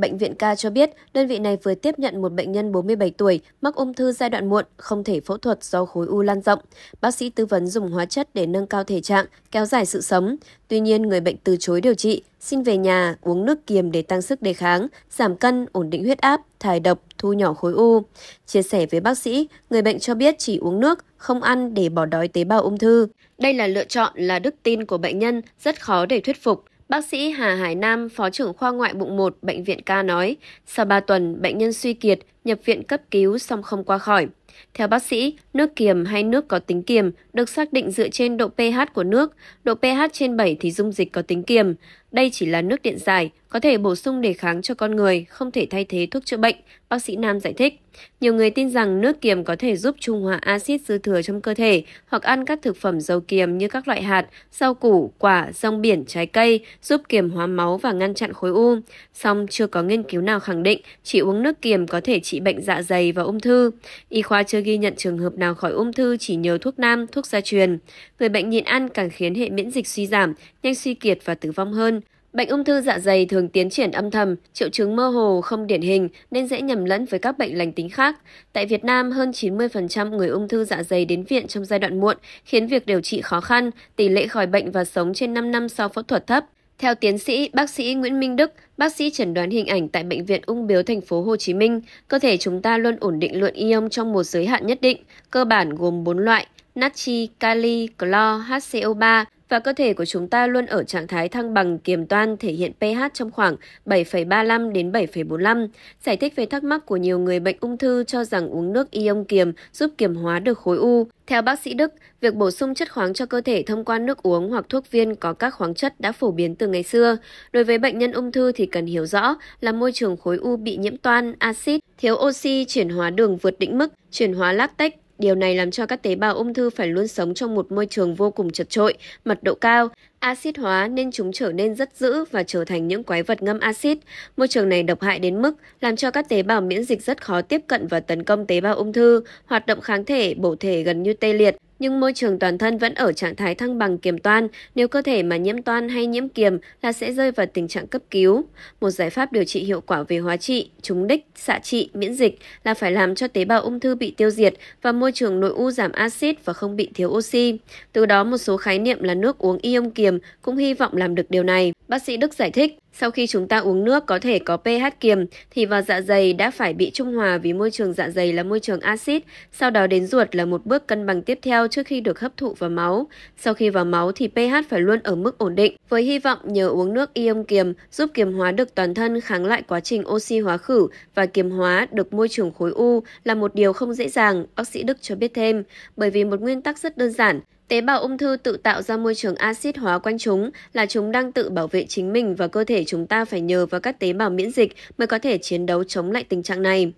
Bệnh viện Ca cho biết, đơn vị này vừa tiếp nhận một bệnh nhân 47 tuổi mắc ung thư giai đoạn muộn, không thể phẫu thuật do khối u lan rộng. Bác sĩ tư vấn dùng hóa chất để nâng cao thể trạng, kéo dài sự sống. Tuy nhiên, người bệnh từ chối điều trị, xin về nhà uống nước kiềm để tăng sức đề kháng, giảm cân, ổn định huyết áp, thải độc, thu nhỏ khối u. Chia sẻ với bác sĩ, người bệnh cho biết chỉ uống nước, không ăn để bỏ đói tế bào ung thư. Đây là lựa chọn là đức tin của bệnh nhân, rất khó để thuyết phục. Bác sĩ Hà Hải Nam, Phó trưởng khoa ngoại bụng 1 Bệnh viện Ca nói, sau 3 tuần, bệnh nhân suy kiệt, nhập viện cấp cứu xong không qua khỏi. Theo bác sĩ, nước kiềm hay nước có tính kiềm được xác định dựa trên độ pH của nước. Độ pH trên 7 thì dung dịch có tính kiềm. Đây chỉ là nước điện giải, có thể bổ sung đề kháng cho con người, không thể thay thế thuốc chữa bệnh, bác sĩ Nam giải thích. Nhiều người tin rằng nước kiềm có thể giúp trung hòa axit dư thừa trong cơ thể hoặc ăn các thực phẩm giàu kiềm như các loại hạt, rau củ, quả, rong biển, trái cây, giúp kiềm hóa máu và ngăn chặn khối u. Song chưa có nghiên cứu nào khẳng định chỉ uống nước kiềm có thể trị bệnh dạ dày và ung thư. Y khoa chưa ghi nhận trường hợp nào khỏi ung thư chỉ nhờ thuốc nam, thuốc gia truyền. Người bệnh nhịn ăn càng khiến hệ miễn dịch suy giảm, nhanh suy kiệt và tử vong hơn. Bệnh ung thư dạ dày thường tiến triển âm thầm, triệu chứng mơ hồ, không điển hình nên dễ nhầm lẫn với các bệnh lành tính khác. Tại Việt Nam, hơn 90% người ung thư dạ dày đến viện trong giai đoạn muộn, khiến việc điều trị khó khăn, tỷ lệ khỏi bệnh và sống trên 5 năm sau phẫu thuật thấp. Theo tiến sĩ, bác sĩ Nguyễn Minh Đức, bác sĩ chẩn đoán hình ảnh tại bệnh viện Ung biếu thành phố Hồ Chí Minh, cơ thể chúng ta luôn ổn định lượng ion trong một giới hạn nhất định, cơ bản gồm 4 loại: natri, kali, clo, HCO3 và cơ thể của chúng ta luôn ở trạng thái thăng bằng kiềm toan thể hiện pH trong khoảng 7,35 đến 7,45. Giải thích về thắc mắc của nhiều người bệnh ung thư cho rằng uống nước ion kiềm giúp kiềm hóa được khối u. Theo bác sĩ Đức, việc bổ sung chất khoáng cho cơ thể thông qua nước uống hoặc thuốc viên có các khoáng chất đã phổ biến từ ngày xưa. Đối với bệnh nhân ung thư thì cần hiểu rõ là môi trường khối u bị nhiễm toan, axit, thiếu oxy, chuyển hóa đường vượt định mức, chuyển hóa lactate. Điều này làm cho các tế bào ung thư phải luôn sống trong một môi trường vô cùng chật trội, mật độ cao axit hóa nên chúng trở nên rất dữ và trở thành những quái vật ngâm axit. Môi trường này độc hại đến mức làm cho các tế bào miễn dịch rất khó tiếp cận và tấn công tế bào ung thư, hoạt động kháng thể, bổ thể gần như tê liệt. Nhưng môi trường toàn thân vẫn ở trạng thái thăng bằng kiềm toan, nếu cơ thể mà nhiễm toan hay nhiễm kiềm là sẽ rơi vào tình trạng cấp cứu. Một giải pháp điều trị hiệu quả về hóa trị, trúng đích, xạ trị, miễn dịch là phải làm cho tế bào ung thư bị tiêu diệt và môi trường nội u giảm axit và không bị thiếu oxy. Từ đó một số khái niệm là nước uống ion kiềm William cũng hy vọng làm được điều này. Bác sĩ Đức giải thích, sau khi chúng ta uống nước có thể có pH kiềm thì vào dạ dày đã phải bị trung hòa vì môi trường dạ dày là môi trường axit, sau đó đến ruột là một bước cân bằng tiếp theo trước khi được hấp thụ vào máu. Sau khi vào máu thì pH phải luôn ở mức ổn định, với hy vọng nhờ uống nước ion kiềm giúp kiềm hóa được toàn thân kháng lại quá trình oxy hóa khử và kiềm hóa được môi trường khối u là một điều không dễ dàng, bác sĩ Đức cho biết thêm, bởi vì một nguyên tắc rất đơn giản, tế bào ung thư tự tạo ra môi trường axit hóa quanh chúng là chúng đang tự bảo vệ vệ chính mình và cơ thể chúng ta phải nhờ vào các tế bào miễn dịch mới có thể chiến đấu chống lại tình trạng này.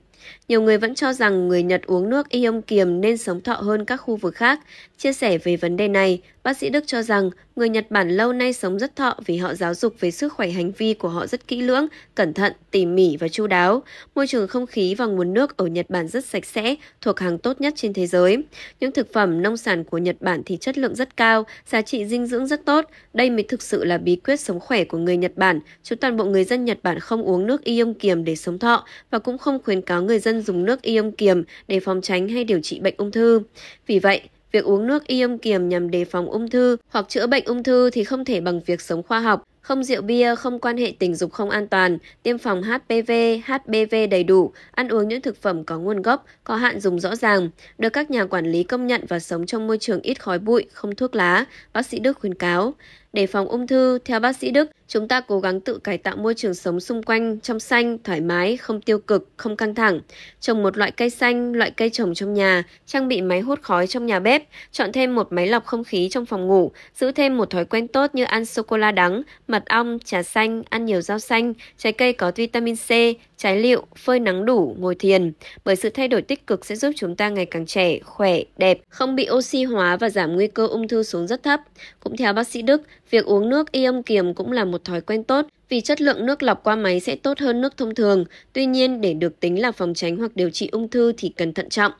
Nhiều người vẫn cho rằng người Nhật uống nước ion kiềm nên sống thọ hơn các khu vực khác. Chia sẻ về vấn đề này, bác sĩ Đức cho rằng Người Nhật Bản lâu nay sống rất thọ vì họ giáo dục về sức khỏe hành vi của họ rất kỹ lưỡng, cẩn thận, tỉ mỉ và chu đáo. Môi trường không khí và nguồn nước ở Nhật Bản rất sạch sẽ, thuộc hàng tốt nhất trên thế giới. Những thực phẩm nông sản của Nhật Bản thì chất lượng rất cao, giá trị dinh dưỡng rất tốt. Đây mới thực sự là bí quyết sống khỏe của người Nhật Bản, chứ toàn bộ người dân Nhật Bản không uống nước ion kiềm để sống thọ và cũng không khuyến cáo người dân dùng nước ion kiềm để phòng tránh hay điều trị bệnh ung thư. Vì vậy, Việc uống nước ion kiềm nhằm đề phòng ung thư hoặc chữa bệnh ung thư thì không thể bằng việc sống khoa học. Không rượu bia, không quan hệ tình dục không an toàn, tiêm phòng HPV, HPV đầy đủ, ăn uống những thực phẩm có nguồn gốc, có hạn dùng rõ ràng, được các nhà quản lý công nhận và sống trong môi trường ít khói bụi, không thuốc lá, bác sĩ Đức khuyến cáo. Để phòng ung thư, theo bác sĩ Đức, chúng ta cố gắng tự cải tạo môi trường sống xung quanh trong xanh, thoải mái, không tiêu cực, không căng thẳng. Trồng một loại cây xanh, loại cây trồng trong nhà, trang bị máy hút khói trong nhà bếp, chọn thêm một máy lọc không khí trong phòng ngủ, giữ thêm một thói quen tốt như ăn sô-cô-la đắng, mật ong, trà xanh, ăn nhiều rau xanh, trái cây có vitamin C, trái liệu, phơi nắng đủ, ngồi thiền. Bởi sự thay đổi tích cực sẽ giúp chúng ta ngày càng trẻ, khỏe, đẹp, không bị oxy hóa và giảm nguy cơ ung thư xuống rất thấp. Cũng theo bác sĩ Đức, Việc uống nước y âm kiềm cũng là một thói quen tốt vì chất lượng nước lọc qua máy sẽ tốt hơn nước thông thường. Tuy nhiên, để được tính là phòng tránh hoặc điều trị ung thư thì cần thận trọng.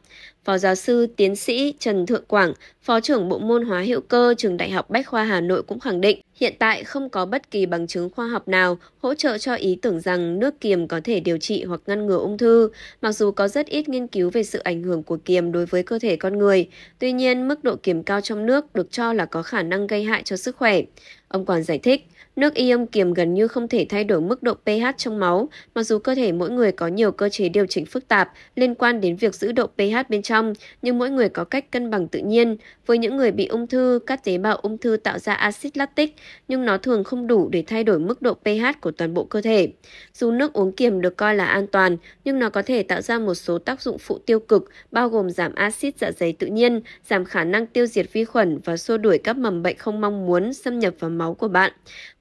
Phó giáo sư tiến sĩ Trần Thượng Quảng, Phó trưởng Bộ môn Hóa hữu cơ Trường Đại học Bách khoa Hà Nội cũng khẳng định hiện tại không có bất kỳ bằng chứng khoa học nào hỗ trợ cho ý tưởng rằng nước kiềm có thể điều trị hoặc ngăn ngừa ung thư, mặc dù có rất ít nghiên cứu về sự ảnh hưởng của kiềm đối với cơ thể con người. Tuy nhiên, mức độ kiềm cao trong nước được cho là có khả năng gây hại cho sức khỏe. Ông còn giải thích, nước ion kiềm gần như không thể thay đổi mức độ pH trong máu, mặc dù cơ thể mỗi người có nhiều cơ chế điều chỉnh phức tạp liên quan đến việc giữ độ pH bên trong trong, nhưng mỗi người có cách cân bằng tự nhiên. Với những người bị ung thư, các tế bào ung thư tạo ra axit lactic, nhưng nó thường không đủ để thay đổi mức độ pH của toàn bộ cơ thể. Dù nước uống kiềm được coi là an toàn, nhưng nó có thể tạo ra một số tác dụng phụ tiêu cực, bao gồm giảm axit dạ dày tự nhiên, giảm khả năng tiêu diệt vi khuẩn và xua đuổi các mầm bệnh không mong muốn xâm nhập vào máu của bạn.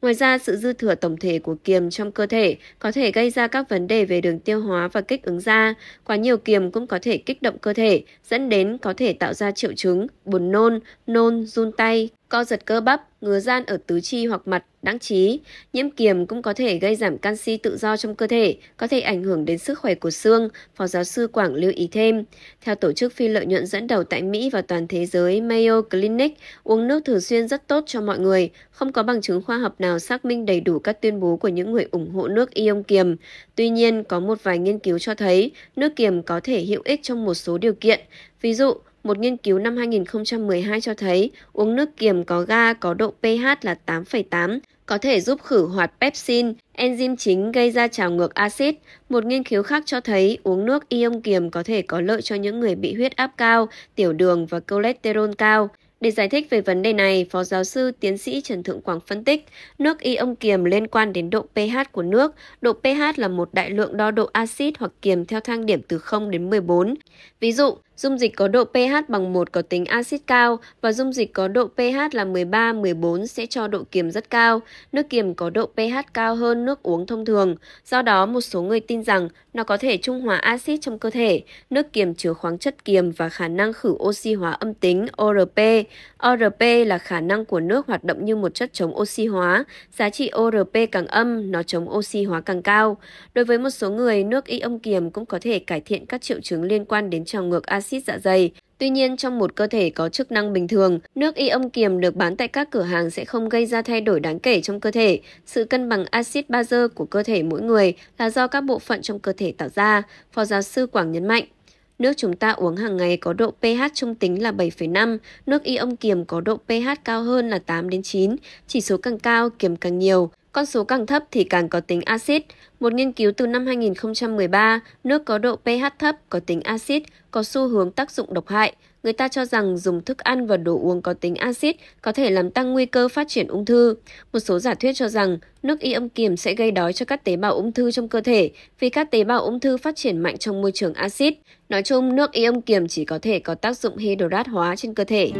Ngoài ra, sự dư thừa tổng thể của kiềm trong cơ thể có thể gây ra các vấn đề về đường tiêu hóa và kích ứng da. Quá nhiều kiềm cũng có thể kích động cơ thể, dẫn đến có thể tạo ra triệu chứng buồn nôn, nôn, run tay, co giật cơ bắp, ngứa gian ở tứ chi hoặc mặt, đáng trí. Nhiễm kiềm cũng có thể gây giảm canxi tự do trong cơ thể, có thể ảnh hưởng đến sức khỏe của xương, Phó giáo sư Quảng lưu ý thêm. Theo tổ chức phi lợi nhuận dẫn đầu tại Mỹ và toàn thế giới Mayo Clinic, uống nước thường xuyên rất tốt cho mọi người, không có bằng chứng khoa học nào xác minh đầy đủ các tuyên bố của những người ủng hộ nước ion kiềm. Tuy nhiên, có một vài nghiên cứu cho thấy nước kiềm có thể hữu ích trong một số điều kiện, ví dụ một nghiên cứu năm 2012 cho thấy uống nước kiềm có ga có độ pH là 8,8 có thể giúp khử hoạt pepsin, enzyme chính gây ra trào ngược axit. Một nghiên cứu khác cho thấy uống nước ion kiềm có thể có lợi cho những người bị huyết áp cao, tiểu đường và cholesterol cao. Để giải thích về vấn đề này, Phó giáo sư tiến sĩ Trần Thượng Quảng phân tích, nước ion kiềm liên quan đến độ pH của nước. Độ pH là một đại lượng đo độ axit hoặc kiềm theo thang điểm từ 0 đến 14. Ví dụ, Dung dịch có độ pH bằng 1 có tính axit cao và dung dịch có độ pH là 13, 14 sẽ cho độ kiềm rất cao. Nước kiềm có độ pH cao hơn nước uống thông thường. Do đó, một số người tin rằng nó có thể trung hòa axit trong cơ thể. Nước kiềm chứa khoáng chất kiềm và khả năng khử oxy hóa âm tính ORP. ORP là khả năng của nước hoạt động như một chất chống oxy hóa. Giá trị ORP càng âm, nó chống oxy hóa càng cao. Đối với một số người, nước y âm kiềm cũng có thể cải thiện các triệu chứng liên quan đến trào ngược axit axit dạ dày. Tuy nhiên, trong một cơ thể có chức năng bình thường, nước ion kiềm được bán tại các cửa hàng sẽ không gây ra thay đổi đáng kể trong cơ thể. Sự cân bằng axit bazơ của cơ thể mỗi người là do các bộ phận trong cơ thể tạo ra, Phó giáo sư Quảng nhấn mạnh. Nước chúng ta uống hàng ngày có độ pH trung tính là 7,5, nước ion kiềm có độ pH cao hơn là 8 đến 9, chỉ số càng cao kiềm càng nhiều. Con số càng thấp thì càng có tính axit. Một nghiên cứu từ năm 2013, nước có độ pH thấp có tính axit có xu hướng tác dụng độc hại. Người ta cho rằng dùng thức ăn và đồ uống có tính axit có thể làm tăng nguy cơ phát triển ung thư. Một số giả thuyết cho rằng nước y âm kiềm sẽ gây đói cho các tế bào ung thư trong cơ thể vì các tế bào ung thư phát triển mạnh trong môi trường axit. Nói chung, nước y âm kiềm chỉ có thể có tác dụng hydrat hóa trên cơ thể.